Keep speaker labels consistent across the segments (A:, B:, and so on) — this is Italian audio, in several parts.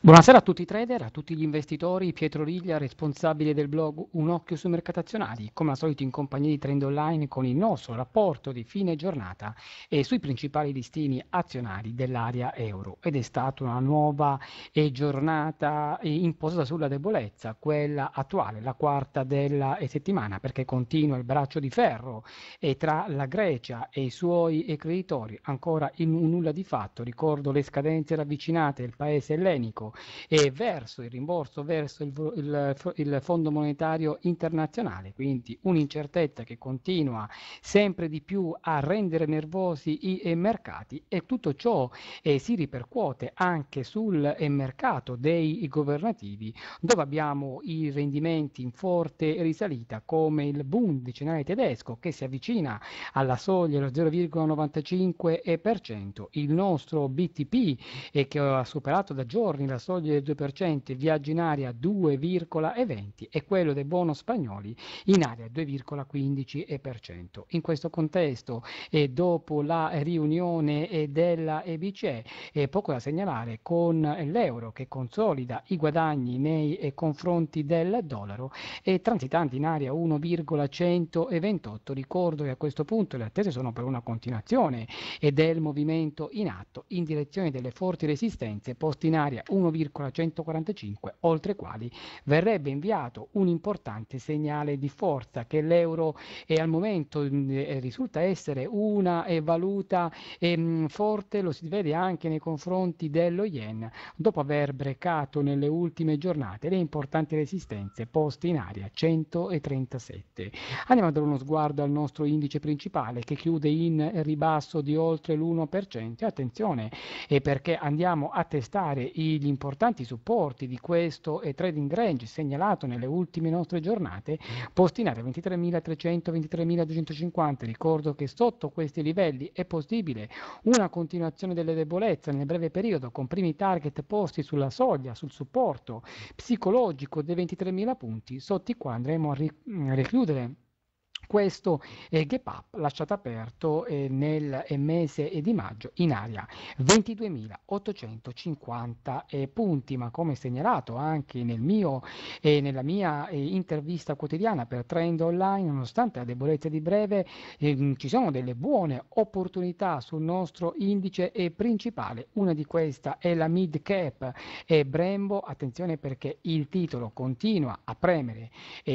A: Buonasera a tutti i trader, a tutti gli investitori, Pietro Riglia, responsabile del blog Un occhio sui mercati azionari, come al solito in compagnia di Trend Online con il nostro rapporto di fine giornata e sui principali listini azionari dell'area euro. Ed è stata una nuova eh, giornata eh, imposta sulla debolezza, quella attuale, la quarta della eh, settimana, perché continua il braccio di ferro tra la Grecia e i suoi creditori, ancora in un nulla di fatto. Ricordo le scadenze ravvicinate del paese ellenico e verso il rimborso, verso il, il, il Fondo Monetario Internazionale, quindi un'incertezza che continua sempre di più a rendere nervosi i mercati e tutto ciò eh, si ripercuote anche sul eh, mercato dei governativi dove abbiamo i rendimenti in forte risalita come il Bund decennale tedesco che si avvicina alla soglia dello 0,95%, il nostro BTP eh, che ha superato da giorni la la soglia del 2%, viaggi in area 2,20 e quello dei bonus spagnoli in area 2,15%. In questo contesto e dopo la riunione eh, della EBC è eh, poco da segnalare con l'euro che consolida i guadagni nei eh, confronti del dollaro e transitanti in area 1,128. Ricordo che a questo punto le attese sono per una continuazione del movimento in atto in direzione delle forti resistenze poste in area 1. 1,145, oltre i quali verrebbe inviato un importante segnale di forza che l'euro è al momento mm, eh, risulta essere una valuta eh, forte, lo si vede anche nei confronti dello yen, dopo aver brecato nelle ultime giornate le importanti resistenze poste in aria 137. Andiamo a dare uno sguardo al nostro indice principale che chiude in ribasso di oltre l'1%. Attenzione eh, perché andiamo a testare gli importanti supporti di questo e trading range segnalato nelle ultime nostre giornate, postinate a 23.300, 23.250. Ricordo che sotto questi livelli è possibile una continuazione delle debolezze nel breve periodo con primi target posti sulla soglia, sul supporto psicologico dei 23.000 punti, sotto i quali andremo a richiudere questo eh, gap up lasciato aperto eh, nel eh, mese eh, di maggio in area 22.850 eh, punti, ma come segnalato anche nel mio, eh, nella mia intervista quotidiana per Trend Online, nonostante la debolezza di breve, mm, ci sono delle buone opportunità sul nostro indice principale. Una di queste è la mid cap e Brembo, attenzione perché il titolo continua a premere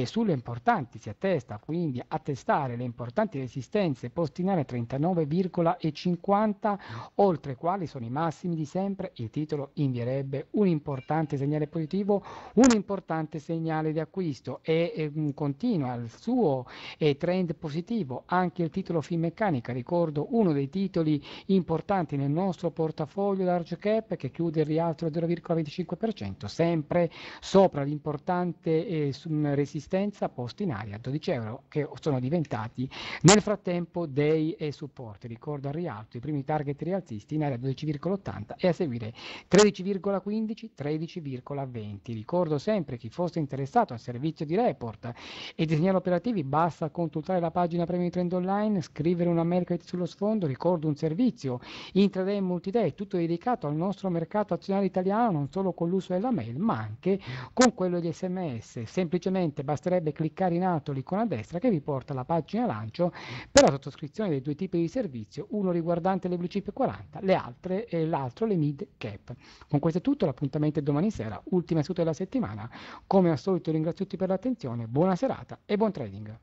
A: sulle importanti, si attesta quindi a attestare le importanti resistenze poste in area 39,50 oltre quali sono i massimi di sempre, il titolo invierebbe un importante segnale positivo, un importante segnale di acquisto e ehm, continua il suo eh, trend positivo anche il titolo Finmeccanica, ricordo uno dei titoli importanti nel nostro portafoglio large cap che chiude il rialzo del 0,25%, sempre sopra l'importante eh, mm, resistenza posta in area 12 euro che sono sono diventati nel frattempo dei e eh, supporti. Ricordo al rialto i primi target rialzisti in area 12,80 e a seguire 13,15, 13,20. Ricordo sempre chi fosse interessato al servizio di report e di segnali operativi basta consultare la pagina Premium Trend Online, scrivere una mail sullo sfondo, ricordo un servizio intraday e multiday, tutto dedicato al nostro mercato azionario italiano, non solo con l'uso della mail, ma anche con quello di sms. Semplicemente basterebbe cliccare in alto l'icona a destra che vi porta porta alla pagina lancio per la sottoscrizione dei due tipi di servizio, uno riguardante le WCP40, le altre e l'altro le mid cap. Con questo è tutto, l'appuntamento è domani sera, ultima seduta della settimana. Come al solito ringrazio tutti per l'attenzione, buona serata e buon trading.